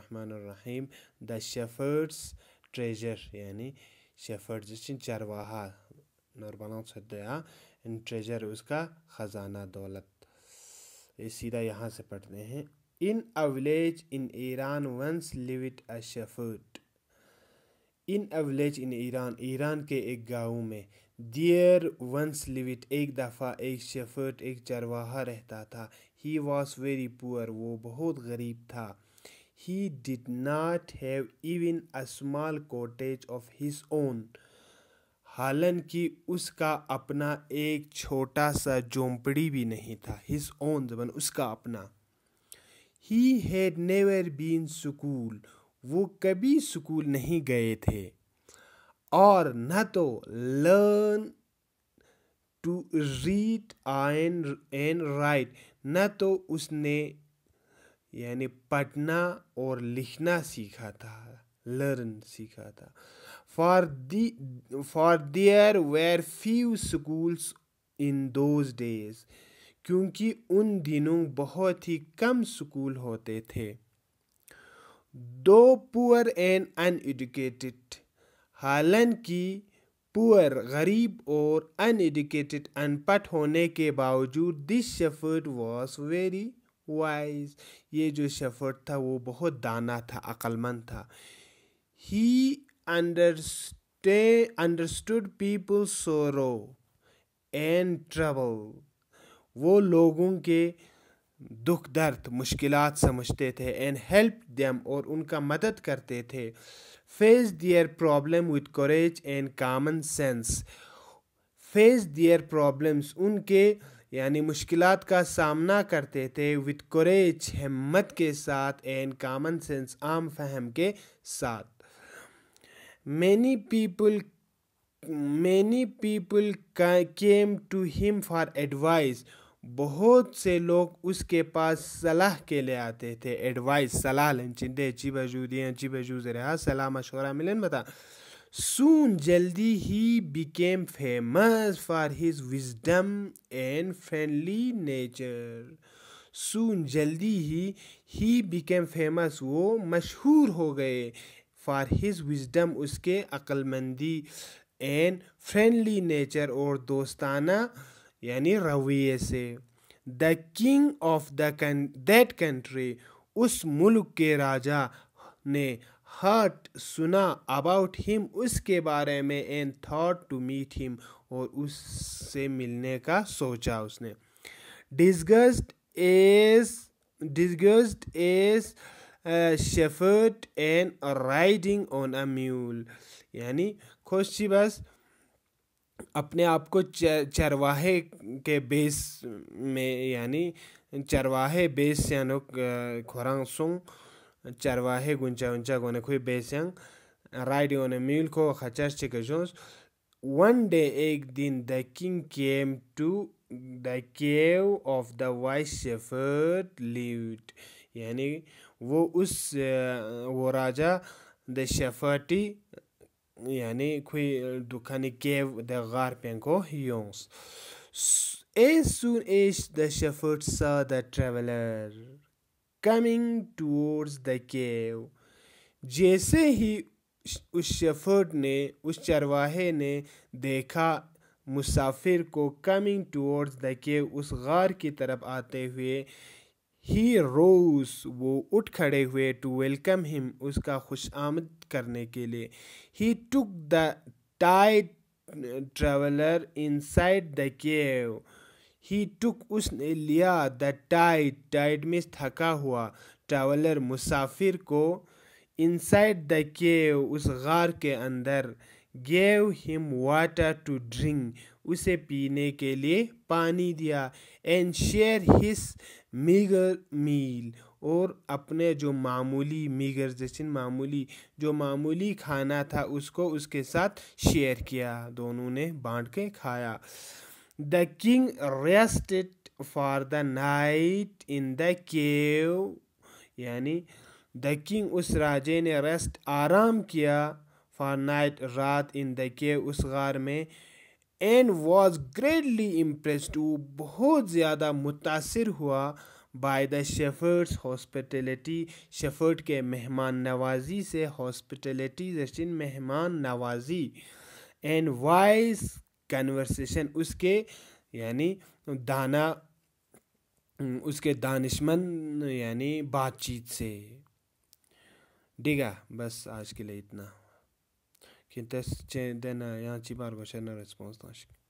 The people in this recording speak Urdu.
الرحمن الرحیم دا شفٹس ٹریجر یعنی چھِ چرواہا نور ان ٹریجر اس کا خزانہ دولت یہ سیدھا یہاں سے پڑھتے ہیں ان اولیج ان ایران ونس لیوٹ اے انج ان ایران ایران کے ایک گاؤں میں دیئر ونس لیوٹ ایک دفعہ ایک شفٹ ایک چرواہا رہتا تھا ہی واس ویری پور وہ بہت غریب تھا he did not have even a small cottage of his own حالانکہ اس کا اپنا ایک چھوٹا سا جھونپڑی بھی نہیں تھا ہز اون زبان اس کا اپنا he had never been school وہ کبھی سکول نہیں گئے تھے اور نہ تو لرن ٹو ریڈ آئن اینڈ رائٹ نہ تو اس نے یعنی پڑھنا اور لکھنا سیکھا تھا لرن سیکھا تھا for the for there were few schools in those days کیونکہ ان دنوں بہت ہی کم اسکول ہوتے تھے دو پور اینڈ ان ایڈوکیٹڈ حالانکہ پور غریب اور ان ایڈوکیٹڈ ان پڑھ ہونے کے باوجود this shepherd was very wise یہ جو شفر تھا وہ بہت دانا تھا عقل مند تھا he understood people sorrow and trouble وہ لوگوں کے دکھ درد مشکلات سمجھتے تھے اینڈ ہیلپ دیم اور ان کا مدد کرتے تھے face their problem with courage and common sense face their problems ان کے یعنی مشکلات کا سامنا کرتے تھے وتھ کوریچ ہمت کے ساتھ این کامن سینس عام فہم کے ساتھ many people many people came to him for advice بہت سے لوگ اس کے پاس صلاح کے لے آتے تھے ایڈوائس صلاح لین چندے عجیبیاں چی بجو جی رہا صلاح مشورہ ملن بتا سون جلدی ہی became famous for his wisdom and friendly nature soon جلدی ہی بیکیم فیمس وہ مشہور ہو گئے فار ہز وزڈم اس کے عقل مندی اینڈ فرینڈلی نیچر اور دوستانہ یعنی رویے سے the king of the that country اس ملک کے راجہ نے ہرٹ سنا اباؤٹ ہم اس کے بارے میں این ٹو میٹ ہم اور اس سے ملنے کا سوچا اس نے as as riding on a mule یعنی خوش تھی بس اپنے آپ کو چرواہے کے بیس میں یعنی چرواہے بیس یعنی خورا سنگ چرواہے گنچا ونچا گونے بے بیسنگ رائڈ اونے میل کو چرچے جونس ون ڈے ایک دن the king came to the cave of the wise shepherd lived یعنی وہ اس وہ راجا دا شیفرٹی یعنی کوئی کیو دا غار پین کو یونس as soon S the shepherd saw the traveller coming towards the cave جیسے ہی اس شفٹ نے اس چرواہے نے دیکھا مسافر کو کمنگ ٹواڈس دا کیو اس غار کی طرف آتے ہوئے ہی روز وہ اٹھ کھڑے ہوئے ٹو ویلکم ہم اس کا خوش آمد کرنے کے لیے ہی ٹک دا ٹائٹ traveller inside the cave ہی ٹک اس نے لیا دا ٹائٹ ٹائٹ میں تھکا ہوا ٹاولر مسافر کو ان سائڈ دا کیو اس غار کے اندر gave him water to drink اسے پینے کے لیے پانی دیا and share his meagre meal اور اپنے جو معمولی میگر جسن معمولی جو معمولی کھانا تھا اس کو اس کے ساتھ شیئر کیا دونوں نے بانٹ کے کھایا the king rested for the night in the cave یعنی دا کنگ اس راجے نے ریسٹ آرام کیا فار نائٹ رات ان دا کیو اس غار میں اینڈ واز گریٹلی امپریسڈ وہ بہت زیادہ متاثر ہوا by the shepherd's hospitality shepherd کے مہمان نوازی سے ہاسپیٹیلٹیز ان مہمان نوازی اینڈ وائس کنورسیشن اس کے یعنی دانا اس کے دانشمن یعنی بات چیت سے ٹھیک ہے بس آج کے لیے اتنا کہ دس چین دینا یہاں چی بار کو ریسپونس دو